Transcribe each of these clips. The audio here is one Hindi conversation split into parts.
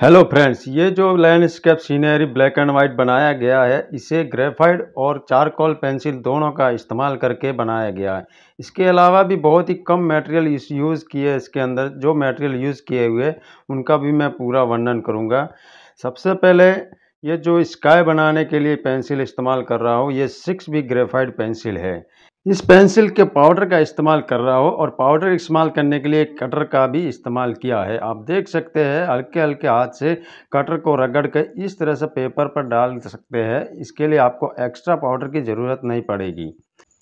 हेलो फ्रेंड्स ये जो landscape scenery black and white बनाया गया है इसे ग्रेफाइड और चारकोल पेंसिल दोनों का इस्तेमाल करके बनाया गया है इसके अलावा भी बहुत ही कम मटेरियल यूज़ किए इसके अंदर जो मटेरियल यूज़ किए हुए उनका भी मैं पूरा वर्णन करूँगा सबसे पहले ये जो स्काई बनाने के लिए पेंसिल इस्तेमाल कर रहा हूँ ये सिक्स बी ग्रेफाइड पेंसिल है इस पेंसिल के पाउडर का इस्तेमाल कर रहा हो और पाउडर इस्तेमाल करने के लिए कटर का भी इस्तेमाल किया है आप देख सकते हैं हल्के हल्के हाथ से कटर को रगड़ कर इस तरह से पेपर पर डाल सकते हैं इसके लिए आपको एक्स्ट्रा पाउडर की ज़रूरत नहीं पड़ेगी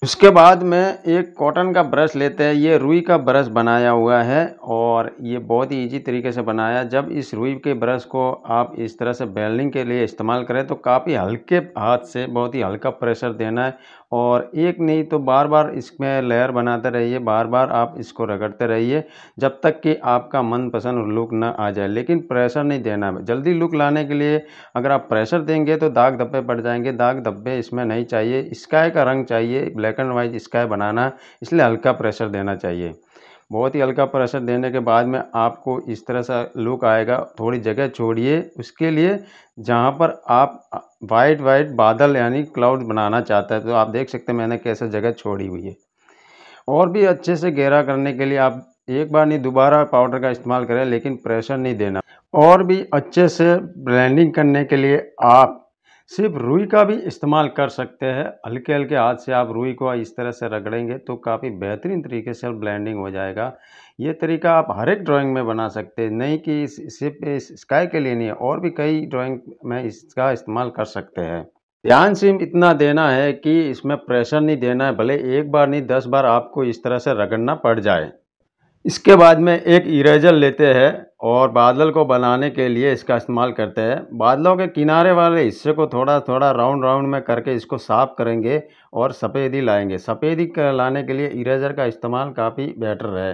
उसके बाद में एक कॉटन का ब्रश लेते हैं ये रुई का ब्रश बनाया हुआ है और ये बहुत ही इजी तरीके से बनाया जब इस रुई के ब्रश को आप इस तरह से बेल्डिंग के लिए इस्तेमाल करें तो काफ़ी हल्के हाथ से बहुत ही हल्का प्रेशर देना है और एक नहीं तो बार बार इसमें लेयर बनाते रहिए बार बार आप इसको रगड़ते रहिए जब तक कि आपका मनपसंद लुक ना आ जाए लेकिन प्रेशर नहीं देना जल्दी लुक लाने के लिए अगर आप प्रेशर देंगे तो दाग धब्बे पड़ जाएंगे दाग धब्बे इसमें नहीं चाहिए स्काई का रंग चाहिए ब्लैक एंड वाइट स्काई बनाना इसलिए हल्का प्रेशर देना चाहिए बहुत ही हल्का प्रेशर देने के बाद में आपको इस तरह सा लुक आएगा थोड़ी जगह छोड़िए उसके लिए जहाँ पर आप वाइट वाइट बादल यानी क्लाउड बनाना चाहते हैं तो आप देख सकते हैं मैंने कैसे जगह छोड़ी हुई है और भी अच्छे से गहरा करने के लिए आप एक बार नहीं दोबारा पाउडर का इस्तेमाल करें लेकिन प्रेशर नहीं देना और भी अच्छे से ब्लेंडिंग करने के लिए आप सिर्फ रुई का भी इस्तेमाल कर सकते हैं हल्के हल्के हाथ से आप रुई को इस तरह से रगड़ेंगे तो काफ़ी बेहतरीन तरीके से ब्लेंडिंग हो जाएगा ये तरीका आप हर एक ड्राइंग में बना सकते हैं नहीं कि सिर्फ स्काई के लिए नहीं और भी कई ड्राइंग में इसका इस्तेमाल कर सकते हैं ध्यान सिम इतना देना है कि इसमें प्रेशर नहीं देना है भले एक बार नहीं दस बार आपको इस तरह से रगड़ना पड़ जाए इसके बाद में एक इरेज़र लेते हैं और बादल को बनाने के लिए इसका इस्तेमाल करते हैं बादलों के किनारे वाले हिस्से को थोड़ा थोड़ा राउंड राउंड में करके इसको साफ़ करेंगे और सफ़ेदी लाएंगे सफ़ेदी लाने के लिए इरेज़र का इस्तेमाल काफ़ी बेटर है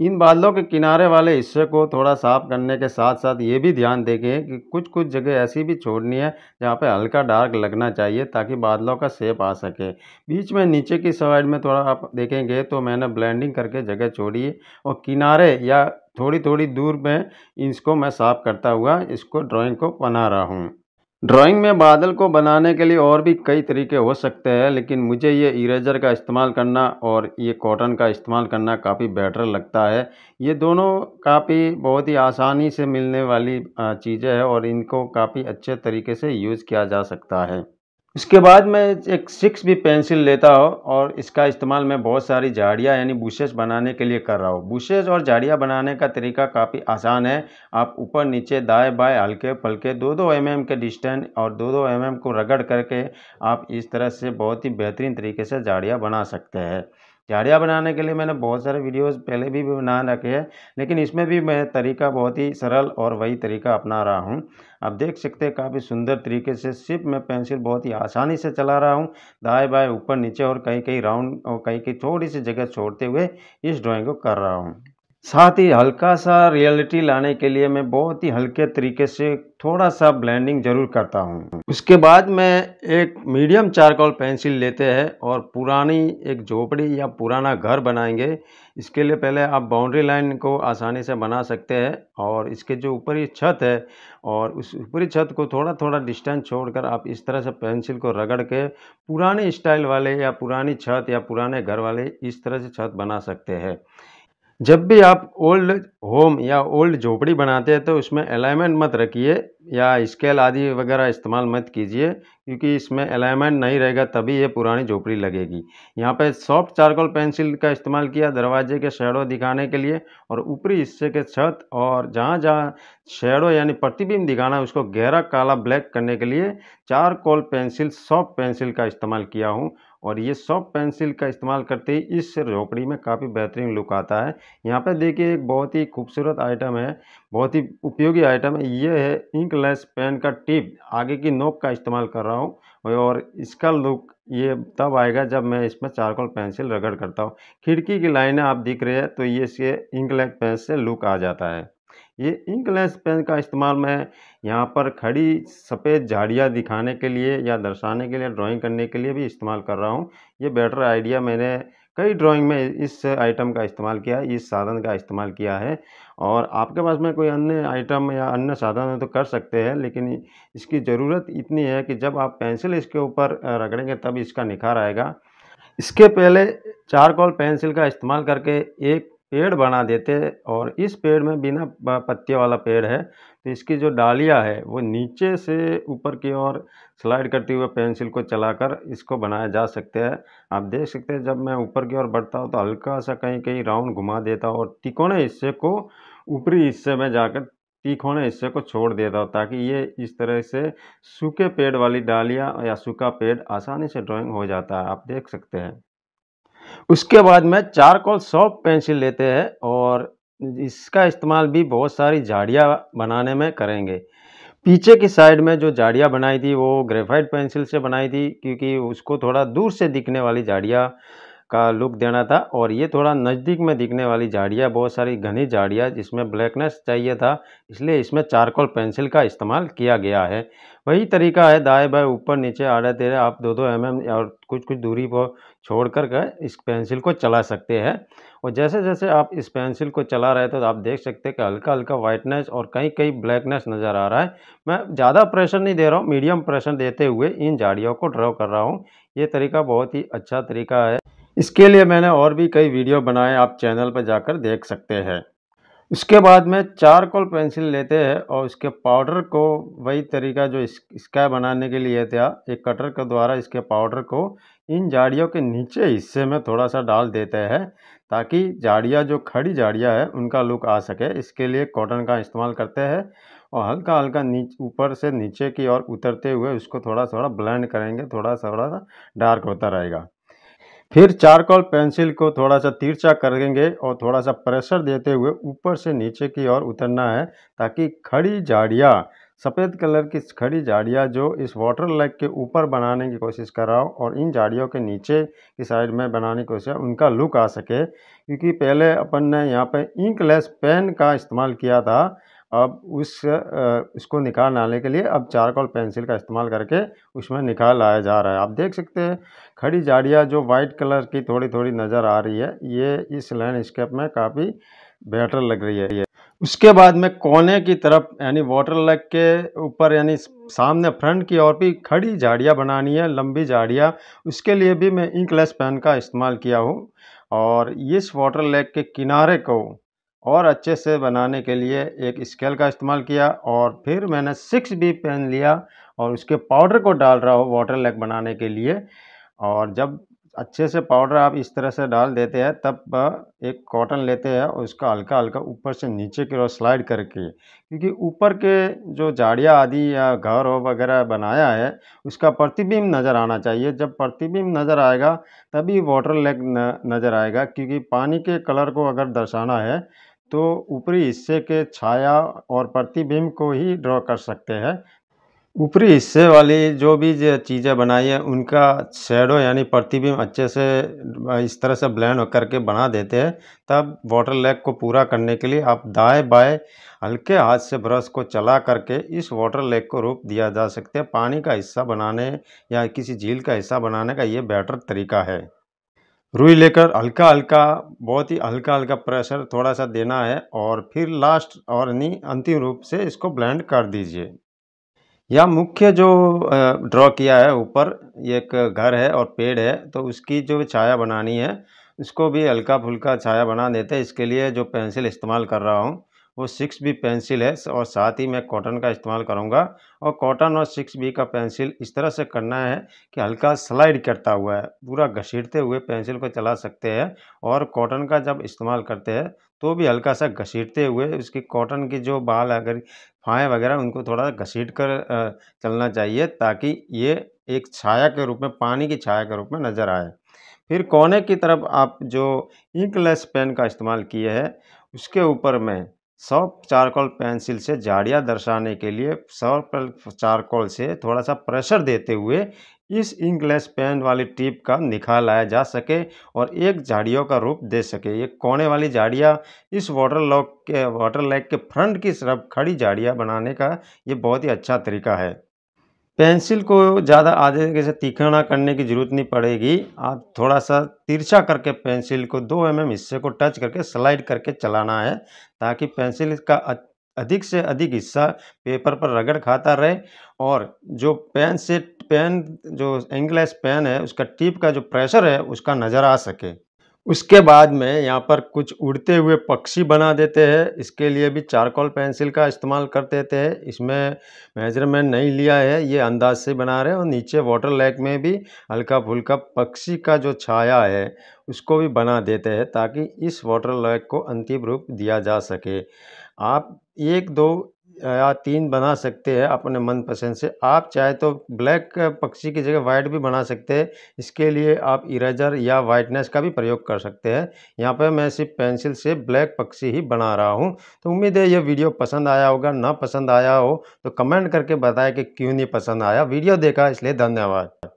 इन बादलों के किनारे वाले हिस्से को थोड़ा साफ करने के साथ साथ ये भी ध्यान देखें कि कुछ कुछ जगह ऐसी भी छोड़नी है जहाँ पे हल्का डार्क लगना चाहिए ताकि बादलों का सेप आ सके बीच में नीचे की साइड में थोड़ा आप देखेंगे तो मैंने ब्लेंडिंग करके जगह छोड़ी और किनारे या थोड़ी थोड़ी दूर में इसको मैं साफ़ करता हुआ इसको ड्राइंग को बना रहा हूँ ड्राइंग में बादल को बनाने के लिए और भी कई तरीके हो सकते हैं लेकिन मुझे ये इरेजर का इस्तेमाल करना और ये कॉटन का इस्तेमाल करना काफ़ी बेटर लगता है ये दोनों काफ़ी बहुत ही आसानी से मिलने वाली चीज़ें हैं और इनको काफ़ी अच्छे तरीके से यूज़ किया जा सकता है इसके बाद मैं एक सिक्स भी पेंसिल लेता हूँ और इसका इस्तेमाल मैं बहुत सारी झाड़ियाँ यानी बुशेस बनाने के लिए कर रहा हूँ बुशेस और झाड़ियाँ बनाने का तरीका काफ़ी आसान है आप ऊपर नीचे दाएं बाएं हल्के फल्के दो दो एम mm के डिस्टेंस और दो दो एम mm को रगड़ करके आप इस तरह से बहुत ही बेहतरीन तरीके से झाड़ियाँ बना सकते हैं झाड़िया बनाने के लिए मैंने बहुत सारे वीडियोस पहले भी बना रखे हैं लेकिन इसमें भी मैं तरीका बहुत ही सरल और वही तरीका अपना रहा हूँ आप देख सकते हैं काफ़ी सुंदर तरीके से सिर्फ मैं पेंसिल बहुत ही आसानी से चला रहा हूँ दाएँ बाएँ ऊपर नीचे और कहीं कहीं राउंड और कहीं कहीं थोड़ी सी जगह छोड़ते हुए इस ड्राॅइंग को कर रहा हूँ साथ ही हल्का सा रियलिटी लाने के लिए मैं बहुत ही हल्के तरीके से थोड़ा सा ब्लेंडिंग जरूर करता हूँ उसके बाद मैं एक मीडियम चारकोल पेंसिल लेते हैं और पुरानी एक झोपड़ी या पुराना घर बनाएंगे इसके लिए पहले आप बाउंड्री लाइन को आसानी से बना सकते हैं और इसके जो ऊपरी छत है और उस ऊपरी छत को थोड़ा थोड़ा डिस्टेंस छोड़कर आप इस तरह से पेंसिल को रगड़ के पुराने स्टाइल वाले या पुरानी छत या पुराने घर वाले इस तरह से छत बना सकते हैं जब भी आप ओल्ड होम या ओल्ड झोपड़ी बनाते हैं तो उसमें अलाइनमेंट मत रखिए या स्केल आदि वगैरह इस्तेमाल मत कीजिए क्योंकि इसमें अलाइनमेंट नहीं रहेगा तभी ये पुरानी झोपड़ी लगेगी यहाँ पे सॉफ्ट चारकोल पेंसिल का इस्तेमाल किया दरवाजे के शेडो दिखाने के लिए और ऊपरी हिस्से के छत और जहाँ जहाँ शेडो यानी प्रतिबिंब दिखाना है उसको गहरा काला ब्लैक करने के लिए चारकोल पेंसिल सॉफ्ट पेंसिल का इस्तेमाल किया हूँ और ये सॉफ्ट पेंसिल का इस्तेमाल करते ही इस झोपड़ी में काफ़ी बेहतरीन लुक आता है यहाँ पर देखिए एक बहुत ही खूबसूरत आइटम है बहुत ही उपयोगी आइटम है ये है इंक लेस पेन का टिप आगे की नोक का इस्तेमाल कर रहा हूँ और इसका लुक ये तब आएगा जब मैं इसमें चारकोल पेंसिल रगड़ करता हूँ खिड़की की लाइनें आप दिख रहे हैं तो ये इसके इंक लेस पेन से लुक आ जाता है ये इंक लेस पेन का इस्तेमाल मैं यहाँ पर खड़ी सफ़ेद झाड़ियाँ दिखाने के लिए या दर्शाने के लिए ड्राइंग करने के लिए भी इस्तेमाल कर रहा हूँ ये बेटर आइडिया मैंने कई ड्राइंग में इस आइटम का इस्तेमाल किया है इस साधन का इस्तेमाल किया है और आपके पास में कोई अन्य आइटम या अन्य साधन है तो कर सकते हैं लेकिन इसकी ज़रूरत इतनी है कि जब आप पेंसिल इसके ऊपर रगड़ेंगे तब इसका निखार आएगा इसके पहले चारकोल पेंसिल का इस्तेमाल करके एक पेड़ बना देते और इस पेड़ में बिना पत्ते वाला पेड़ है तो इसकी जो डालियाँ है वो नीचे से ऊपर की ओर स्लाइड करते हुए पेंसिल को चलाकर इसको बनाया जा सकते हैं आप देख सकते हैं जब मैं ऊपर की ओर बढ़ता हूँ तो हल्का सा कहीं कहीं राउंड घुमा देता हूँ और तिकोने हिस्से को ऊपरी हिस्से में जाकर तीखोने हिस्से को छोड़ देता हूँ ताकि ये इस तरह से सूखे पेड़ वाली डालियाँ या सूखा पेड़ आसानी से ड्राइंग हो जाता है आप देख सकते हैं उसके बाद में चारकोल सॉफ्ट पेंसिल लेते हैं और इसका इस्तेमाल भी बहुत सारी झाड़ियाँ बनाने में करेंगे पीछे की साइड में जो झाड़ियाँ बनाई थी वो ग्रेफाइट पेंसिल से बनाई थी क्योंकि उसको थोड़ा दूर से दिखने वाली झाड़ियाँ का लुक देना था और ये थोड़ा नज़दीक में दिखने वाली झाड़ियाँ बहुत सारी घनी झाड़ियाँ जिसमें ब्लैकनेस चाहिए था इसलिए इसमें चारकोल पेंसिल का इस्तेमाल किया गया है वही तरीका है दाएँ बाएँ ऊपर नीचे आड़े तेरे आप दो दो एम mm एम और कुछ कुछ दूरी पर छोड़ कर इस पेंसिल को चला सकते हैं और जैसे जैसे आप इस पेंसिल को चला रहे तो आप देख सकते हैं कि हल्का हल्का वाइटनेस और कहीं कहीं ब्लैकनेस नज़र आ रहा है मैं ज़्यादा प्रेशर नहीं दे रहा हूँ मीडियम प्रेशर देते हुए इन झाड़ियों को ड्रॉ कर रहा हूँ ये तरीका बहुत ही अच्छा तरीका है इसके लिए मैंने और भी कई वीडियो बनाए आप चैनल पर जाकर देख सकते हैं उसके बाद में चारकोल पेंसिल लेते हैं और इसके पाउडर को वही तरीका जो इस, बनाने के लिए था एक कटर के द्वारा इसके पाउडर को इन झाड़ियों के नीचे हिस्से में थोड़ा सा डाल देते हैं ताकि झाड़ियाँ जो खड़ी झाड़ियाँ है उनका लुक आ सके इसके लिए कॉटन का इस्तेमाल करते हैं और हल्का हल्का नीच ऊपर से नीचे की ओर उतरते हुए उसको थोड़ा थोड़ा ब्लेंड करेंगे थोड़ा सा थोड़ा सा डार्क होता रहेगा फिर चारकोल पेंसिल को थोड़ा सा तिरछा करेंगे और थोड़ा सा प्रेशर देते हुए ऊपर से नीचे की ओर उतरना है ताकि खड़ी झाड़ियाँ सफ़ेद कलर की खड़ी झाड़ियाँ जो इस वाटर लेक के ऊपर बनाने की कोशिश कर रहा हो और इन झाड़ियों के नीचे की साइड में बनाने की कोशिश उनका लुक आ सके क्योंकि पहले अपन ने यहाँ पे इंकलेस पेन का इस्तेमाल किया था अब उस इसको निकाल लाने के लिए अब चारकोल पेंसिल का इस्तेमाल करके उसमें निकाल लाया जा रहा है आप देख सकते हैं खड़ी झाड़ियाँ जो वाइट कलर की थोड़ी थोड़ी नज़र आ रही है ये इस लैंडस्केप में काफ़ी बेटर लग रही है ये उसके बाद में कोने की तरफ यानी वाटर लग के ऊपर यानी सामने फ्रंट की ओर भी खड़ी झाड़ियाँ बनानी है लंबी झाड़ियाँ उसके लिए भी मैं इंकलेस पेन का इस्तेमाल किया हूँ और इस वाटर लेक के किनारे को और अच्छे से बनाने के लिए एक स्केल का इस्तेमाल किया और फिर मैंने सिक्स बी पेन लिया और उसके पाउडर को डाल रहा हूँ वाटर लेक बनाने के लिए और जब अच्छे से पाउडर आप इस तरह से डाल देते हैं तब एक कॉटन लेते हैं और उसका हल्का हल्का ऊपर से नीचे की ओर स्लाइड करके क्योंकि ऊपर के जो झाड़ियाँ आदि या घर हो वगैरह बनाया है उसका प्रतिबिंब नज़र आना चाहिए जब प्रतिबिंब नज़र आएगा तभी वाटर लेक नज़र आएगा क्योंकि पानी के कलर को अगर दर्शाना है तो ऊपरी हिस्से के छाया और प्रतिबिंब को ही ड्रॉ कर सकते हैं ऊपरी हिस्से वाली जो भी चीज़ें बनाई हैं उनका शेडो यानी प्रतिबिंब अच्छे से इस तरह से ब्लेंड होकर के बना देते हैं तब वाटर लेक को पूरा करने के लिए आप दाएं बाएं हल्के हाथ से ब्रश को चला करके इस वाटर लेक को रूप दिया जा सकते है पानी का हिस्सा बनाने या किसी झील का हिस्सा बनाने का ये बेटर तरीका है रुई लेकर हल्का हल्का बहुत ही हल्का हल्का प्रेशर थोड़ा सा देना है और फिर लास्ट और नहीं अंतिम रूप से इसको ब्लेंड कर दीजिए यह मुख्य जो ड्रॉ किया है ऊपर एक घर है और पेड़ है तो उसकी जो छाया बनानी है उसको भी हल्का फुल्का छाया बना देते हैं इसके लिए जो पेंसिल इस्तेमाल कर रहा हूँ वो सिक्स बी पेंसिल है और साथ ही मैं कॉटन का इस्तेमाल करूँगा और कॉटन और सिक्स बी का पेंसिल इस तरह से करना है कि हल्का स्लाइड करता हुआ है पूरा घसीटते हुए पेंसिल को चला सकते हैं और कॉटन का जब इस्तेमाल करते हैं तो भी हल्का सा घसीटते हुए उसकी कॉटन की जो बाल अगर फाएँ वगैरह उनको थोड़ा घसीट कर चलना चाहिए ताकि ये एक छाया के रूप में पानी की छाया के रूप में नज़र आए फिर कोने की तरफ आप जो इंकलेस पेन का इस्तेमाल किए हैं उसके ऊपर मैं सॉफ्ट चारकोल पेंसिल से झाड़िया दर्शाने के लिए सॉफ्ट चारकोल से थोड़ा सा प्रेशर देते हुए इस इंकलेस पेन वाली टिप का निखार लाया जा सके और एक झाड़ियों का रूप दे सके ये कोने वाली झाड़ियाँ इस वाटर लॉक के वाटर लैक के फ्रंट की तरफ खड़ी झाड़ियाँ बनाने का ये बहुत ही अच्छा तरीका है पेंसिल को ज़्यादा आधे से तीखा करने की ज़रूरत नहीं पड़ेगी आप थोड़ा सा तिरछा करके पेंसिल को दो एम एम हिस्से को टच करके स्लाइड करके चलाना है ताकि पेंसिल का अधिक से अधिक हिस्सा पेपर पर रगड़ खाता रहे और जो पेन से पेन जो एंगलेस पेन है उसका टिप का जो प्रेशर है उसका नज़र आ सके उसके बाद में यहाँ पर कुछ उड़ते हुए पक्षी बना देते हैं इसके लिए भी चारकोल पेंसिल का इस्तेमाल कर देते हैं इसमें मेजरमेंट नहीं लिया है ये अंदाज से बना रहे हैं और नीचे वाटर लैक में भी हल्का फुल्का पक्षी का जो छाया है उसको भी बना देते हैं ताकि इस वाटर लैक को अंतिम रूप दिया जा सके आप एक दो या तीन बना सकते हैं अपने मनपसंद से आप चाहे तो ब्लैक पक्षी की जगह वाइट भी बना सकते हैं इसके लिए आप इरेजर या वाइटनेस का भी प्रयोग कर सकते हैं यहाँ पर मैं सिर्फ पेंसिल से ब्लैक पक्षी ही बना रहा हूँ तो उम्मीद है यह वीडियो पसंद आया होगा ना पसंद आया हो तो कमेंट करके बताएं कि क्यों नहीं पसंद आया वीडियो देखा इसलिए धन्यवाद